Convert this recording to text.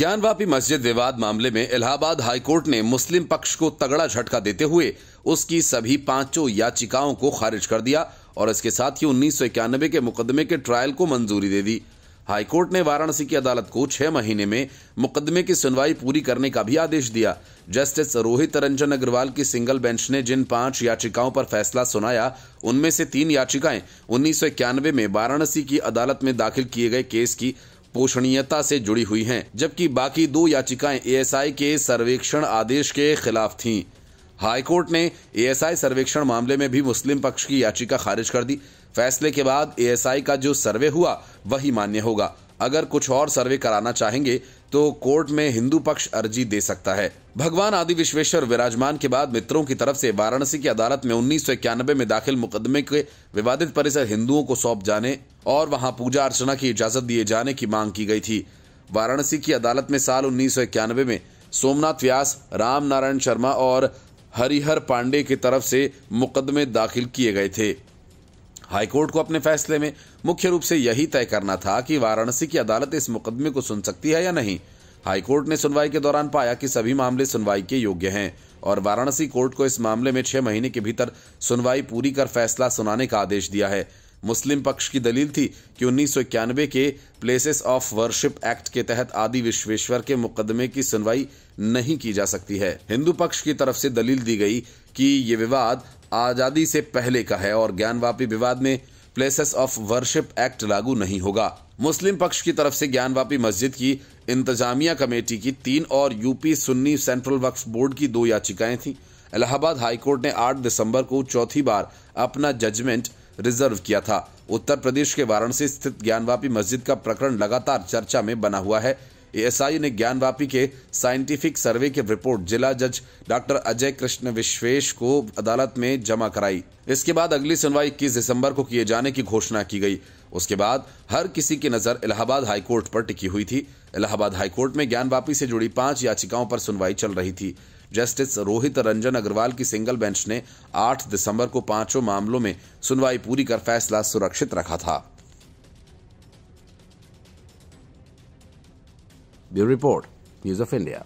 ज्ञानवापी मस्जिद विवाद मामले में इलाहाबाद हाईकोर्ट ने मुस्लिम पक्ष को तगड़ा झटका देते हुए उसकी सभी पांचों याचिकाओं को खारिज कर दिया और इसके साथ ही उन्नीस के मुकदमे के ट्रायल को मंजूरी दे दी हाईकोर्ट ने वाराणसी की अदालत को छह महीने में मुकदमे की सुनवाई पूरी करने का भी आदेश दिया जस्टिस रोहित रंजन अग्रवाल की सिंगल बेंच ने जिन पांच याचिकाओं पर फैसला सुनाया उनमें से तीन याचिकाएं उन्नीस में वाराणसी की अदालत में दाखिल किए गए केस की पोषणीयता से जुड़ी हुई हैं, जबकि बाकी दो याचिकाएं एएसआई के सर्वेक्षण आदेश के खिलाफ थीं। हाईकोर्ट ने एएसआई सर्वेक्षण मामले में भी मुस्लिम पक्ष की याचिका खारिज कर दी फैसले के बाद एएसआई का जो सर्वे हुआ वही मान्य होगा अगर कुछ और सर्वे कराना चाहेंगे तो कोर्ट में हिंदू पक्ष अर्जी दे सकता है भगवान आदि विश्वेश्वर विराजमान के बाद मित्रों की तरफ से वाराणसी की अदालत में उन्नीस में दाखिल मुकदमे के विवादित परिसर हिंदुओं को सौंप जाने और वहां पूजा अर्चना की इजाजत दिए जाने की मांग की गई थी वाराणसी की अदालत में साल उन्नीस में सोमनाथ व्यास राम नारायण शर्मा और हरिहर पांडे की तरफ से मुकदमे दाखिल किए गए थे हाईकोर्ट को अपने फैसले में मुख्य रूप से यही तय करना था कि वाराणसी की अदालत इस मुकदमे को सुन सकती है या नहीं हाईकोर्ट ने सुनवाई के दौरान पाया कि सभी मामले सुनवाई के योग्य हैं और वाराणसी कोर्ट को इस मामले में छह महीने के भीतर सुनवाई पूरी कर फैसला सुनाने का आदेश दिया है मुस्लिम पक्ष की दलील थी कि उन्नीस के प्लेसेस ऑफ वर्शिप एक्ट के तहत आदि विश्वेश्वर के मुकदमे की सुनवाई नहीं की जा सकती है हिंदू पक्ष की तरफ से दलील दी गई कि ये विवाद आजादी से पहले का है और ज्ञानवापी विवाद में प्लेसेस ऑफ वर्शिप एक्ट लागू नहीं होगा मुस्लिम पक्ष की तरफ से ज्ञानवापी मस्जिद की इंतजामिया कमेटी की तीन और UP Sunni central Waqf board की दो याचिकाएं थी इलाहाबाद हाईकोर्ट ने 8 दिसंबर को चौथी बार अपना जजमेंट रिजर्व किया था उत्तर प्रदेश के वाराणसी स्थित ज्ञानवापी मस्जिद का प्रकरण लगातार चर्चा में बना हुआ है एएसआई ने ज्ञानवापी के साइंटिफिक सर्वे की रिपोर्ट जिला जज डॉक्टर अजय कृष्ण विश्वेश को अदालत में जमा कराई इसके बाद अगली सुनवाई इक्कीस दिसम्बर को किए जाने की घोषणा की गई उसके बाद हर किसी की नजर इलाहाबाद हाईकोर्ट पर टिकी हुई थी इलाहाबाद हाईकोर्ट में ज्ञानवापी से जुड़ी पांच याचिकाओं पर सुनवाई चल रही थी जस्टिस रोहित रंजन अग्रवाल की सिंगल बेंच ने 8 दिसंबर को पांचों मामलों में सुनवाई पूरी कर फैसला सुरक्षित रखा था Bureau Report, News of India.